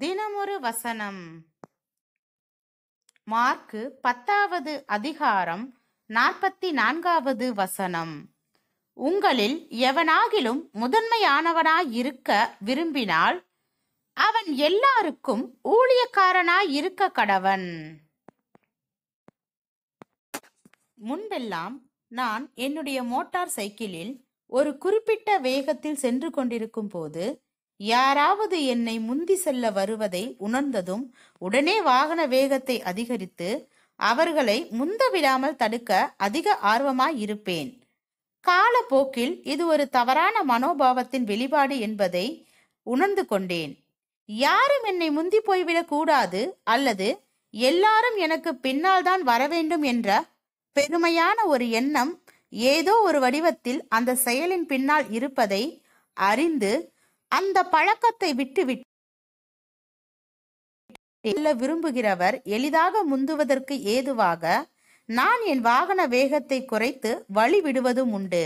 தினமொரு வசனம் மார்க்கு பத்தாவது அதிகாரம் நாற்பத்தி நான்காவது வசனம் உங்களில் எவனாகிலும் முதன்மையானவனாய் இருக்க விரும்பினால் அவன் எல்லாருக்கும் ஊழியக்காரனாயிருக்க கடவன் முன்பெல்லாம் நான் என்னுடைய மோட்டார் சைக்கிளில் ஒரு குறிப்பிட்ட வேகத்தில் சென்று கொண்டிருக்கும் போது யாராவது என்னை முந்தி செல்ல வருவதை உணர்ந்ததும் உடனே வாகன வேகத்தை அதிகரித்து அவர்களை முந்த விடாமல் தடுக்க அதிக ஆர்வமாயிருப்பேன் காலப்போக்கில் இது ஒரு தவறான மனோபாவத்தின் வெளிப்பாடு என்பதை உணர்ந்து கொண்டேன் யாரும் என்னை முந்தி போய்விடக் கூடாது அல்லது எல்லாரும் எனக்கு பின்னால் தான் வர வேண்டும் என்ற பெருமையான ஒரு எண்ணம் ஏதோ ஒரு வடிவத்தில் அந்த செயலின் பின்னால் இருப்பதை அறிந்து அந்த பழக்கத்தை விட்டுவிட்டு செல்ல விரும்புகிறவர் எளிதாக முந்துவதற்கு ஏதுவாக நான் என் வாகன வேகத்தை குறைத்து வழி விடுவதும் உண்டு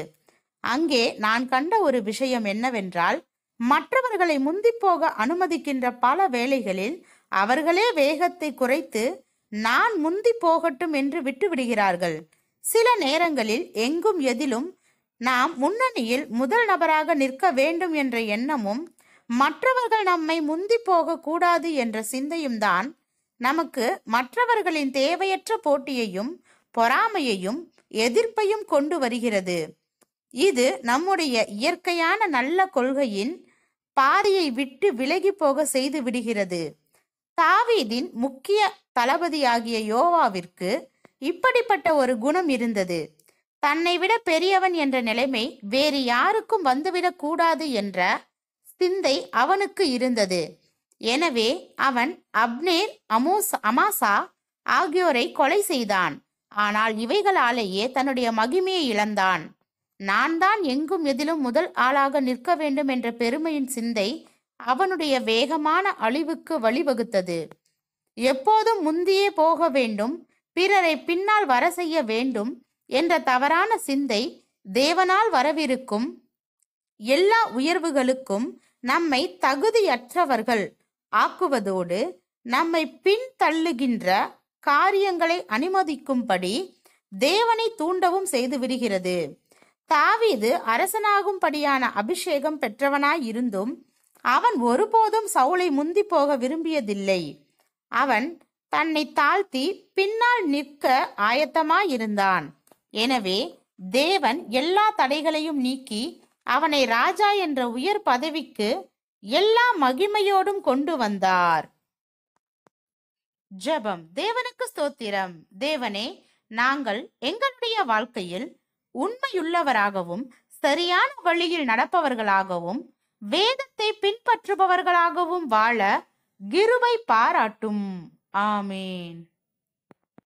அங்கே நான் கண்ட ஒரு விஷயம் என்னவென்றால் மற்றவர்களை முந்திப்போக அனுமதிக்கின்ற பல வேளைகளில் அவர்களே வேகத்தை குறைத்து நான் முந்தி போகட்டும் என்று விட்டுவிடுகிறார்கள் சில நேரங்களில் எங்கும் எதிலும் நாம் முன்னணியில் முதல் நபராக நிற்க வேண்டும் என்ற எண்ணமும் மற்றவர்கள் நம்மை முந்தி போகக்கூடாது என்ற சிந்தையும் தான் நமக்கு மற்றவர்களின் தேவையற்ற போட்டியையும் பொறாமையையும் எதிர்ப்பையும் கொண்டு வருகிறது இது நம்முடைய இயற்கையான நல்ல கொள்கையின் பாதையை விட்டு விலகி போக செய்து விடுகிறது தாவீதின் முக்கிய தளபதியாகிய யோவாவிற்கு இப்படிப்பட்ட ஒரு குணம் இருந்தது தன்னை விட பெரியவன் என்ற நிலைமை வேறு யாருக்கும் வந்துவிடக் கூடாது என்ற சிந்தை அவனுக்கு இருந்தது எனவே அவன் அப்னேர் அமோஸ் அமாசா ஆகியோரை கொலை செய்தான் ஆனால் இவைகளாலேயே தன்னுடைய மகிமையை இழந்தான் நான் தான் எங்கும் எதிலும் முதல் ஆளாக நிற்க வேண்டும் என்ற பெருமையின் சிந்தை அவனுடைய வேகமான அழிவுக்கு வழிவகுத்தது எப்போதும் முந்தியே போக வேண்டும் பிறரை பின்னால் வர செய்ய வேண்டும் என்ற தவறான சிந்தை தேவனால் வரவிருக்கும் எல்லா உயர்வுகளுக்கும் நம்மை தகுதியற்றவர்கள் ஆக்குவதோடு நம்மை பின்தள்ளுகின்ற காரியங்களை அனுமதிக்கும்படி தேவனை தூண்டவும் செய்து விடுகிறது தாவீது அரசனாகும்படியான அபிஷேகம் பெற்றவனாயிருந்தும் அவன் ஒருபோதும் சவுளை முந்தி போக விரும்பியதில்லை அவன் தன்னை தாழ்த்தி பின்னால் நிற்க ஆயத்தமாயிருந்தான் எனவே தேவன் எல்லா தடைகளையும் நீக்கி அவனை ராஜா என்ற உயர் பதவிக்கு எல்லா மகிமையோடும் கொண்டு வந்தார் ஜபம் தேவனுக்கு ஸ்தோத்திரம் தேவனே நாங்கள் எங்களுடைய வாழ்க்கையில் உண்மையுள்ளவராகவும் சரியான வழியில் நடப்பவர்களாகவும் வேதத்தை பின்பற்றுபவர்களாகவும் வாழ கிருவை பாராட்டும் ஆமீன்